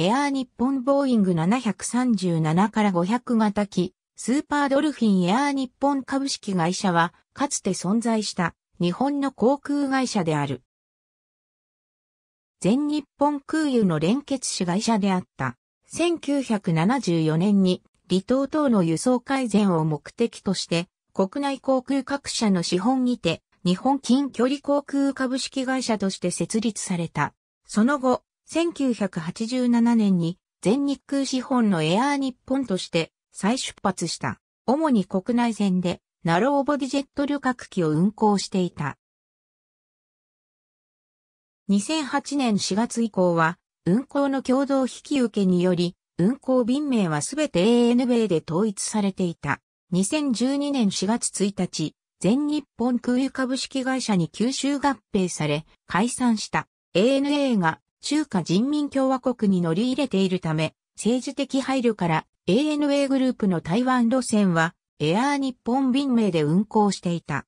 エアー日本ボーイング737から500型機、スーパードルフィンエアー日本株式会社は、かつて存在した日本の航空会社である。全日本空輸の連結子会社であった。1974年に離島等の輸送改善を目的として、国内航空各社の資本にて、日本近距離航空株式会社として設立された。その後、1987年に全日空資本のエアー日本として再出発した。主に国内線でナローボディジェット旅客機を運航していた。2008年4月以降は運航の共同引き受けにより運航便名はすべて AN 米で統一されていた。2012年4月1日、全日本空輸株式会社に吸収合併され、解散した。ANA が中華人民共和国に乗り入れているため、政治的配慮から ANA グループの台湾路線はエアー日本便名で運航していた。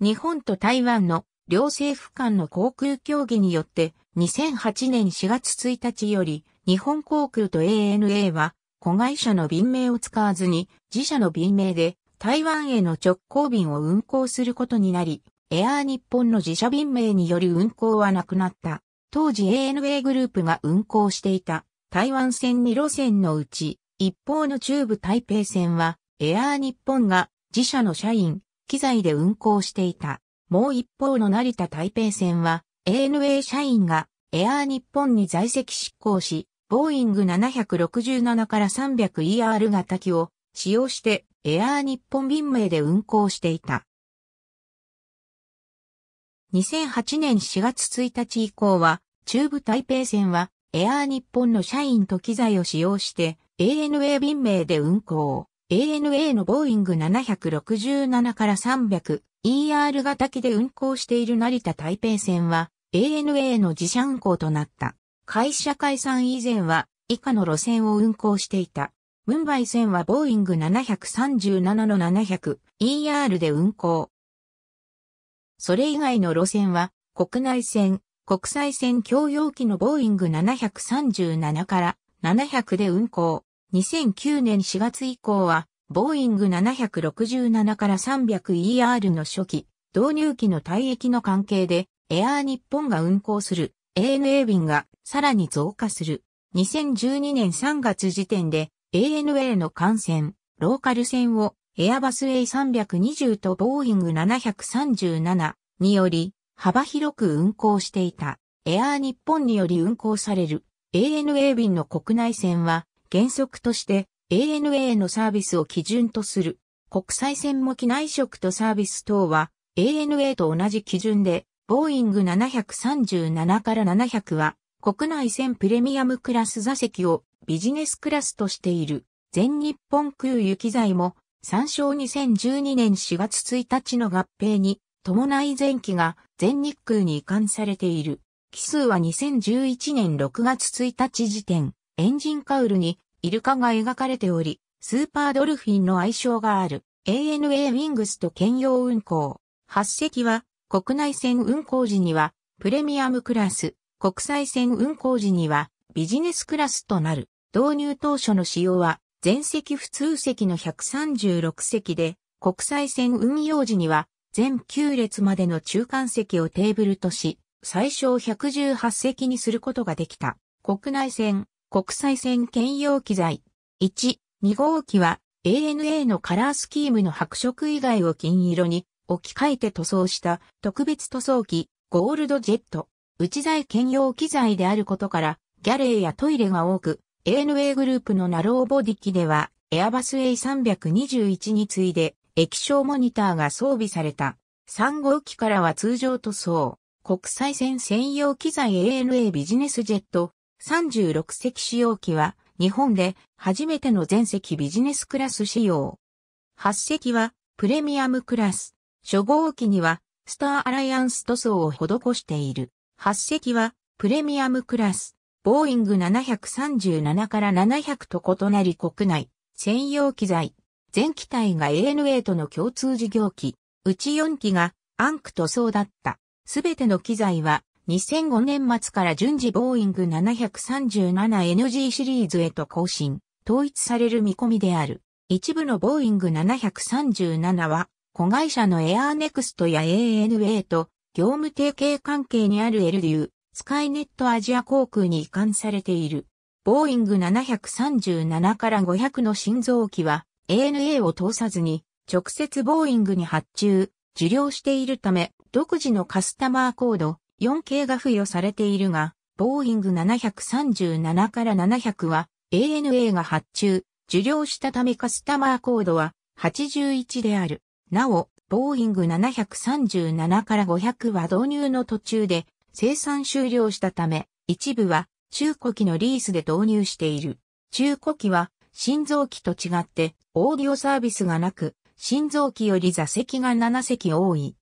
日本と台湾の両政府間の航空協議によって2008年4月1日より日本航空と ANA は子会社の便名を使わずに自社の便名で台湾への直行便を運航することになり、エアー日本の自社便名による運航はなくなった。当時 ANA グループが運行していた台湾線2路線のうち、一方の中部台北線は、エアー日本が自社の社員、機材で運行していた。もう一方の成田台北線は、ANA 社員がエアー日本に在籍執行し、ボーイング767から 300ER 型機を使用してエアー日本便名で運行していた。2008年4月1日以降は、中部台北線は、エアー日本の社員と機材を使用して、ANA 便名で運行。ANA のボーイング767から 300ER 型機で運行している成田台北線は ANA の自社運行となった。会社解散以前は以下の路線を運行していた。ムンバイ線はボーイング737の 700ER で運行。それ以外の路線は、国内線、国際線共用機のボーイング737から700で運行。2009年4月以降は、ボーイング767から 300ER の初期、導入機の退役の関係で、エアー日本が運行する ANA 便がさらに増加する。2012年3月時点で ANA の幹線、ローカル線をエアバス A320 とボーイング737により幅広く運航していたエアー日本により運航される ANA 便の国内線は原則として ANA のサービスを基準とする国際線も機内食とサービス等は ANA と同じ基準でボーイング737から700は国内線プレミアムクラス座席をビジネスクラスとしている全日本空輸機材も参照2012年4月1日の合併に伴い前期が全日空に移管されている。期数は2011年6月1日時点、エンジンカウルにイルカが描かれており、スーパードルフィンの愛称がある ANA ウィングスと兼用運行。発隻は国内線運行時にはプレミアムクラス、国際線運行時にはビジネスクラスとなる。導入当初の仕様は全席普通席の136席で、国際線運用時には、全9列までの中間席をテーブルとし、最小118席にすることができた。国内線、国際線兼用機材。1、2号機は ANA のカラースキームの白色以外を金色に置き換えて塗装した特別塗装機、ゴールドジェット。内材兼用機材であることから、ギャレーやトイレが多く、ANA グループのナローボディ機では、エアバス A321 に次いで、液晶モニターが装備された。3号機からは通常塗装、国際線専用機材 ANA ビジネスジェット、36席使用機は、日本で初めての全席ビジネスクラス仕様。8席はプレミアムクラス。初号機にはスターアライアンス塗装を施している。8席はプレミアムクラス。ボーイング737から700と異なり国内、専用機材、全機体が ANA との共通事業機、うち4機がアンク塗装だった。すべての機材は2005年末から順次ボーイング 737NG シリーズへと更新、統一される見込みである。一部のボーイング737は、子会社のエアーネクストや ANA と業務提携関係にある l u スカイネットアジア航空に移管されている。ボーイング737から500の新造機は ANA を通さずに直接ボーイングに発注、受領しているため独自のカスタマーコード 4K が付与されているが、ボーイング737から700は ANA が発注、受領したためカスタマーコードは81である。なお、ボーイング737から500は導入の途中で生産終了したため、一部は中古機のリースで導入している。中古機は心臓機と違ってオーディオサービスがなく、心臓機より座席が7席多い。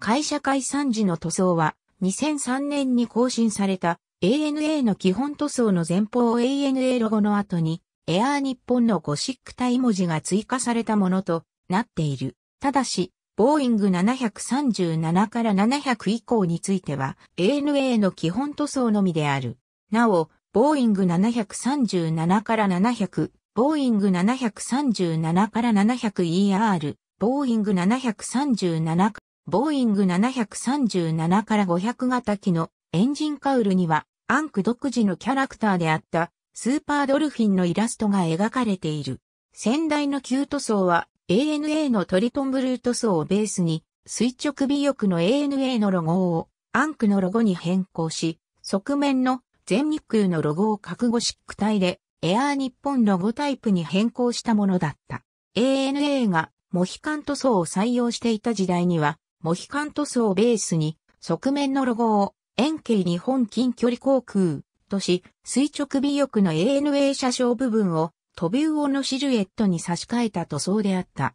会社解散時の塗装は2003年に更新された ANA の基本塗装の前方 ANA ロゴの後にエアー日本のゴシック体文字が追加されたものとなっている。ただし、ボーイング737から700以降については ANA の基本塗装のみである。なお、ボーイング737から700、ボーイング737から 700ER、ボーイング737、ボーイング737から500型機のエンジンカウルには、アンク独自のキャラクターであったスーパードルフィンのイラストが描かれている。先代の旧塗装は ANA のトリトンブルート層をベースに、垂直尾翼の ANA のロゴを、アンクのロゴに変更し、側面の全日空のロゴを覚悟しク体で、エアー日本ロゴタイプに変更したものだった。ANA がモヒカン塗装を採用していた時代には、モヒカン塗装をベースに、側面のロゴを、円形日本近距離航空とし、垂直尾翼の ANA 車掌部分を、トビウオのシルエットに差し替えた塗装であった。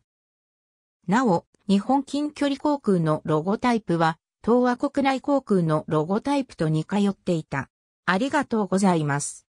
なお、日本近距離航空のロゴタイプは、東亜国内航空のロゴタイプと似通っていた。ありがとうございます。